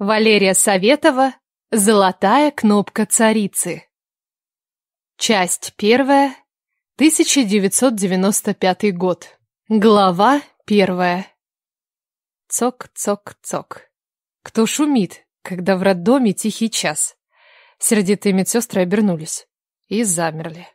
Валерия Советова «Золотая кнопка царицы». Часть первая, 1995 год. Глава первая. Цок-цок-цок. Кто шумит, когда в роддоме тихий час? Сердитые медсестры обернулись и замерли.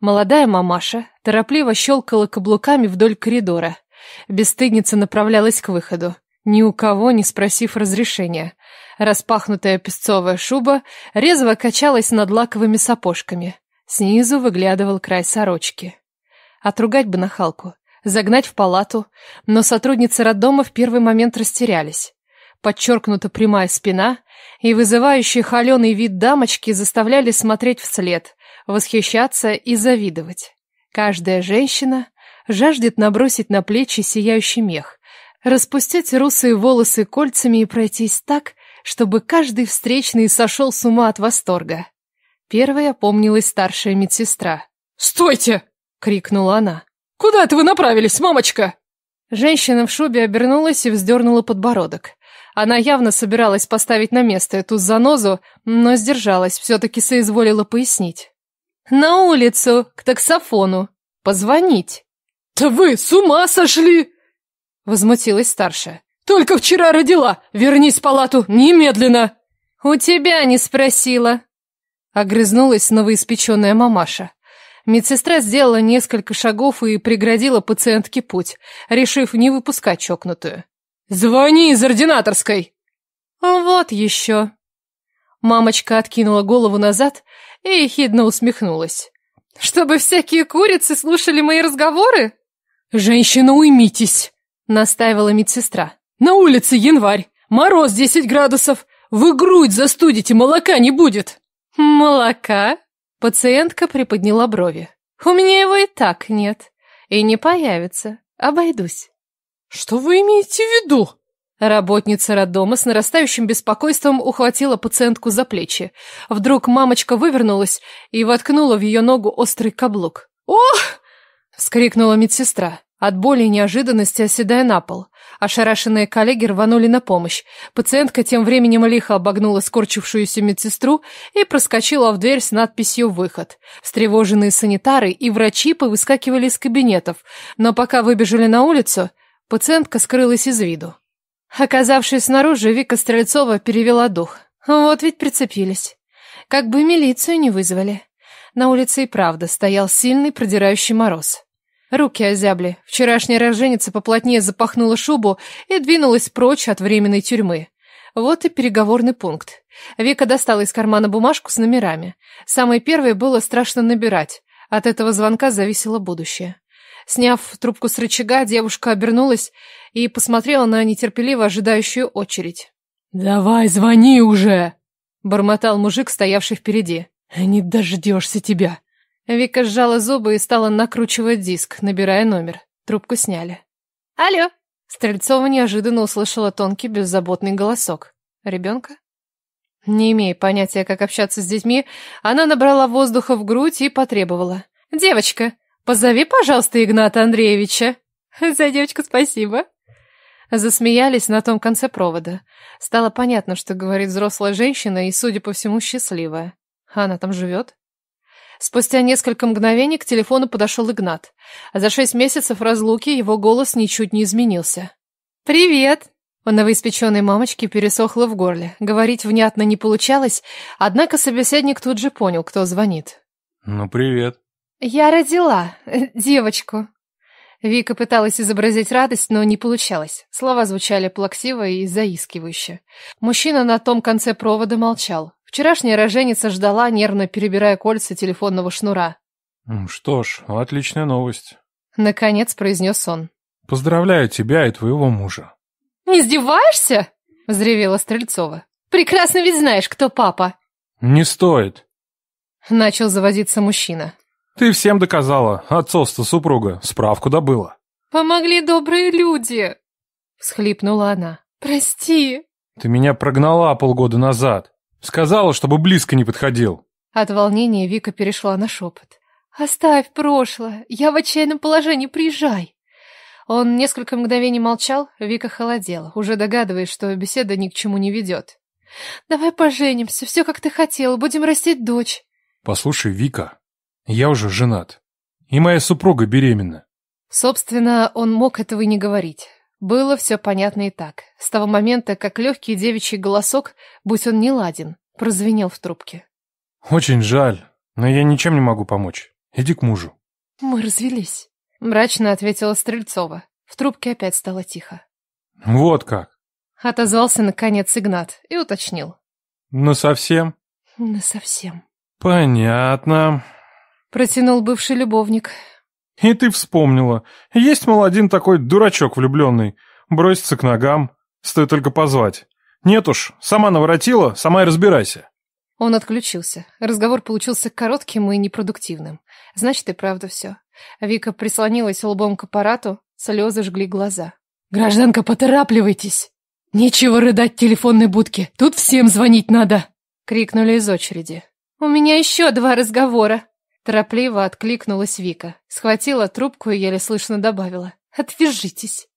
Молодая мамаша торопливо щелкала каблуками вдоль коридора. Бесстыдница направлялась к выходу ни у кого не спросив разрешения. Распахнутая песцовая шуба резво качалась над лаковыми сапожками. Снизу выглядывал край сорочки. Отругать бы нахалку, загнать в палату, но сотрудницы роддома в первый момент растерялись. Подчеркнута прямая спина и вызывающий холеный вид дамочки заставляли смотреть вслед, восхищаться и завидовать. Каждая женщина жаждет набросить на плечи сияющий мех, Распустить русые волосы кольцами и пройтись так, чтобы каждый встречный сошел с ума от восторга. Первой опомнилась старшая медсестра. «Стойте!» — крикнула она. «Куда это вы направились, мамочка?» Женщина в шубе обернулась и вздернула подбородок. Она явно собиралась поставить на место эту занозу, но сдержалась, все-таки соизволила пояснить. «На улицу, к таксофону. Позвонить». «Да вы с ума сошли!» Возмутилась старшая. «Только вчера родила! Вернись в палату! Немедленно!» «У тебя не спросила!» Огрызнулась новоиспечённая мамаша. Медсестра сделала несколько шагов и преградила пациентке путь, решив не выпускать чокнутую. «Звони из ординаторской!» «А «Вот ещё. Мамочка откинула голову назад и ехидно усмехнулась. «Чтобы всякие курицы слушали мои разговоры?» «Женщина, уймитесь!» настаивала медсестра. «На улице январь, мороз десять градусов, вы грудь застудите, молока не будет!» «Молока?» Пациентка приподняла брови. «У меня его и так нет. И не появится. Обойдусь». «Что вы имеете в виду?» Работница роддома с нарастающим беспокойством ухватила пациентку за плечи. Вдруг мамочка вывернулась и воткнула в ее ногу острый каблук. «Ох!» — вскрикнула медсестра. От боли и неожиданности оседая на пол. Ошарашенные коллеги рванули на помощь. Пациентка тем временем лихо обогнула скорчившуюся медсестру и проскочила в дверь с надписью «Выход». Встревоженные санитары и врачи повыскакивали из кабинетов, но пока выбежали на улицу, пациентка скрылась из виду. Оказавшись снаружи, Вика Стрельцова перевела дух. Вот ведь прицепились. Как бы милицию не вызвали. На улице и правда стоял сильный продирающий мороз. Руки озябли. Вчерашняя роженица поплотнее запахнула шубу и двинулась прочь от временной тюрьмы. Вот и переговорный пункт. Вика достала из кармана бумажку с номерами. Самой первой было страшно набирать. От этого звонка зависело будущее. Сняв трубку с рычага, девушка обернулась и посмотрела на нетерпеливо ожидающую очередь. «Давай, звони уже!» — бормотал мужик, стоявший впереди. «Не дождешься тебя!» Вика сжала зубы и стала накручивать диск, набирая номер. Трубку сняли. «Алло!» Стрельцова неожиданно услышала тонкий, беззаботный голосок. «Ребенка?» Не имея понятия, как общаться с детьми, она набрала воздуха в грудь и потребовала. «Девочка, позови, пожалуйста, Игната Андреевича!» «За девочку спасибо!» Засмеялись на том конце провода. Стало понятно, что говорит взрослая женщина и, судя по всему, счастливая. «А она там живет? Спустя несколько мгновений к телефону подошел Игнат. А за шесть месяцев разлуки его голос ничуть не изменился. «Привет!» У новоиспеченной мамочки пересохло в горле. Говорить внятно не получалось, однако собеседник тут же понял, кто звонит. «Ну, привет!» «Я родила э, девочку!» Вика пыталась изобразить радость, но не получалось. Слова звучали плаксиво и заискивающе. Мужчина на том конце провода молчал. Вчерашняя роженица ждала, нервно перебирая кольца телефонного шнура. «Что ж, отличная новость», — наконец произнес он. «Поздравляю тебя и твоего мужа». Не «Издеваешься?» — взревела Стрельцова. «Прекрасно ведь знаешь, кто папа». «Не стоит», — начал заводиться мужчина. «Ты всем доказала, отцовство супруга, справку добыла». «Помогли добрые люди», — всхлипнула она. «Прости». «Ты меня прогнала полгода назад», Сказала, чтобы близко не подходил. От волнения Вика перешла на шепот. «Оставь прошлое, я в отчаянном положении, приезжай!» Он несколько мгновений молчал, Вика холодела, уже догадываясь, что беседа ни к чему не ведет. «Давай поженимся, все как ты хотела, будем растить дочь». «Послушай, Вика, я уже женат, и моя супруга беременна». Собственно, он мог этого и не говорить. Было все понятно и так, с того момента, как легкий девичий голосок, будь он не ладен, прозвенел в трубке. «Очень жаль, но я ничем не могу помочь. Иди к мужу». «Мы развелись», — мрачно ответила Стрельцова. В трубке опять стало тихо. «Вот как!» — отозвался наконец Игнат и уточнил. «Насовсем?» «Насовсем». «Понятно», — протянул бывший любовник. И ты вспомнила. Есть, мол, один такой дурачок влюбленный. Бросится к ногам. Стоит только позвать. Нет уж, сама наворотила, сама и разбирайся. Он отключился. Разговор получился коротким и непродуктивным. Значит, и правда все. Вика прислонилась лбом к аппарату, слезы жгли глаза. «Гражданка, поторапливайтесь! Нечего рыдать в телефонной будке, тут всем звонить надо!» Крикнули из очереди. «У меня еще два разговора!» Торопливо откликнулась Вика, схватила трубку и еле слышно добавила. «Отвяжитесь!»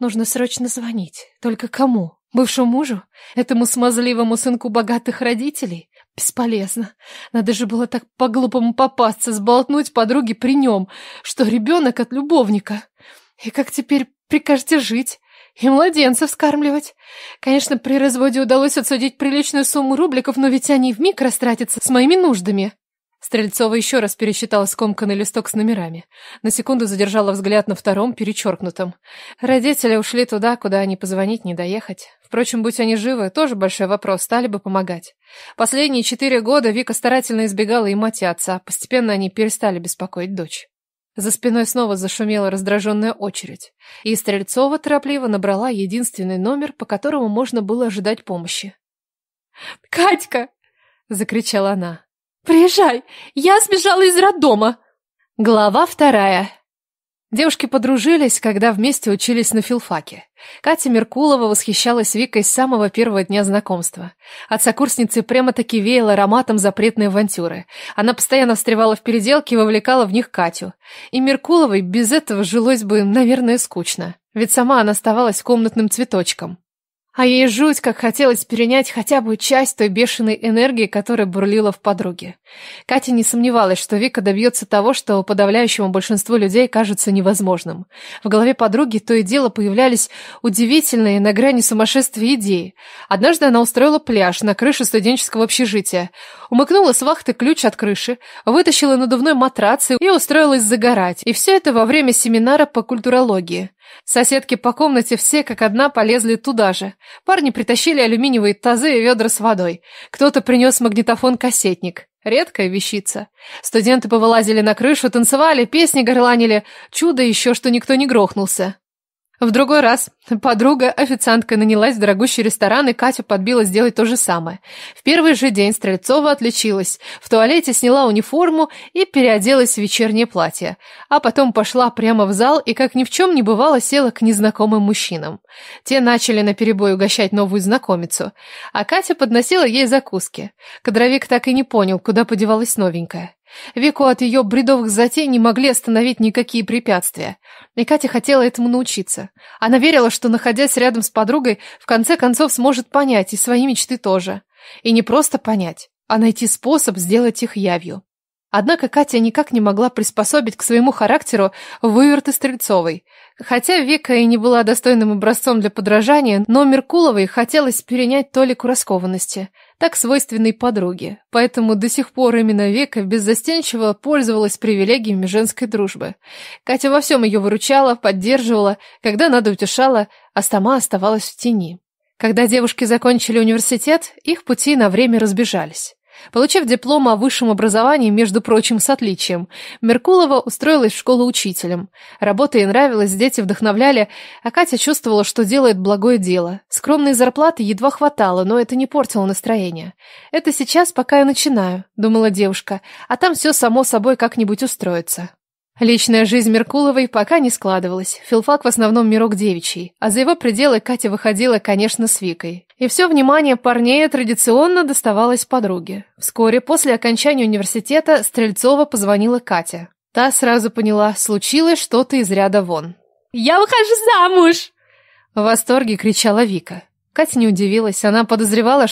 «Нужно срочно звонить. Только кому? Бывшему мужу? Этому смазливому сынку богатых родителей? Бесполезно. Надо же было так по-глупому попасться, сболтнуть подруге при нем, что ребенок от любовника. И как теперь прикажете жить?» и младенца вскармливать? Конечно, при разводе удалось отсудить приличную сумму рубликов, но ведь они вмиг растратятся с моими нуждами. Стрельцова еще раз пересчитала скомканный листок с номерами. На секунду задержала взгляд на втором, перечеркнутом. Родители ушли туда, куда они позвонить не доехать. Впрочем, будь они живы, тоже большой вопрос, стали бы помогать. Последние четыре года Вика старательно избегала и мать, и отца. Постепенно они перестали беспокоить дочь. За спиной снова зашумела раздраженная очередь, и Стрельцова торопливо набрала единственный номер, по которому можно было ожидать помощи. «Катька!» — закричала она. «Приезжай! Я сбежала из роддома!» Глава вторая. Девушки подружились, когда вместе учились на филфаке. Катя Меркулова восхищалась Викой с самого первого дня знакомства. От сокурсницы прямо-таки веяло ароматом запретной авантюры. Она постоянно встревала в переделки и вовлекала в них Катю. И Меркуловой без этого жилось бы, наверное, скучно. Ведь сама она оставалась комнатным цветочком. А ей жуть, как хотелось перенять хотя бы часть той бешеной энергии, которая бурлила в подруге. Катя не сомневалась, что Вика добьется того, что подавляющему большинству людей кажется невозможным. В голове подруги то и дело появлялись удивительные на грани сумасшествия идеи. Однажды она устроила пляж на крыше студенческого общежития, умыкнула с вахты ключ от крыши, вытащила надувной матрац и устроилась загорать. И все это во время семинара по культурологии. Соседки по комнате все как одна полезли туда же. Парни притащили алюминиевые тазы и ведра с водой. Кто-то принес магнитофон-кассетник. Редкая вещица. Студенты повылазили на крышу, танцевали, песни горланили. Чудо еще, что никто не грохнулся. В другой раз подруга официанткой нанялась в дорогущий ресторан, и Катю подбила сделать то же самое. В первый же день Стрельцова отличилась. В туалете сняла униформу и переоделась в вечернее платье. А потом пошла прямо в зал и, как ни в чем не бывало, села к незнакомым мужчинам. Те начали наперебой угощать новую знакомицу. А Катя подносила ей закуски. Кадровик так и не понял, куда подевалась новенькая. Веку от ее бредовых затей не могли остановить никакие препятствия. И Катя хотела этому научиться. Она верила, что, находясь рядом с подругой, в конце концов сможет понять и свои мечты тоже. И не просто понять, а найти способ сделать их явью. Однако Катя никак не могла приспособить к своему характеру выверты Стрельцовой. Хотя Вика и не была достойным образцом для подражания, но Меркуловой хотелось перенять толику раскованности, так свойственной подруге, поэтому до сих пор именно Вика беззастенчиво пользовалась привилегиями женской дружбы. Катя во всем ее выручала, поддерживала, когда надо утешала, а сама оставалась в тени. Когда девушки закончили университет, их пути на время разбежались. Получив диплом о высшем образовании, между прочим, с отличием, Меркулова устроилась в школу учителем. Работа ей нравилась, дети вдохновляли, а Катя чувствовала, что делает благое дело. Скромной зарплаты едва хватало, но это не портило настроение. «Это сейчас, пока я начинаю», — думала девушка, «а там все само собой как-нибудь устроится». Личная жизнь Меркуловой пока не складывалась. Филфак в основном мирок девичий, а за его пределы Катя выходила, конечно, с Викой. И все внимание парней традиционно доставалось подруге. Вскоре после окончания университета Стрельцова позвонила Катя. Та сразу поняла, случилось что-то из ряда вон. «Я выхожу замуж!» В восторге кричала Вика. Катя не удивилась, она подозревала, что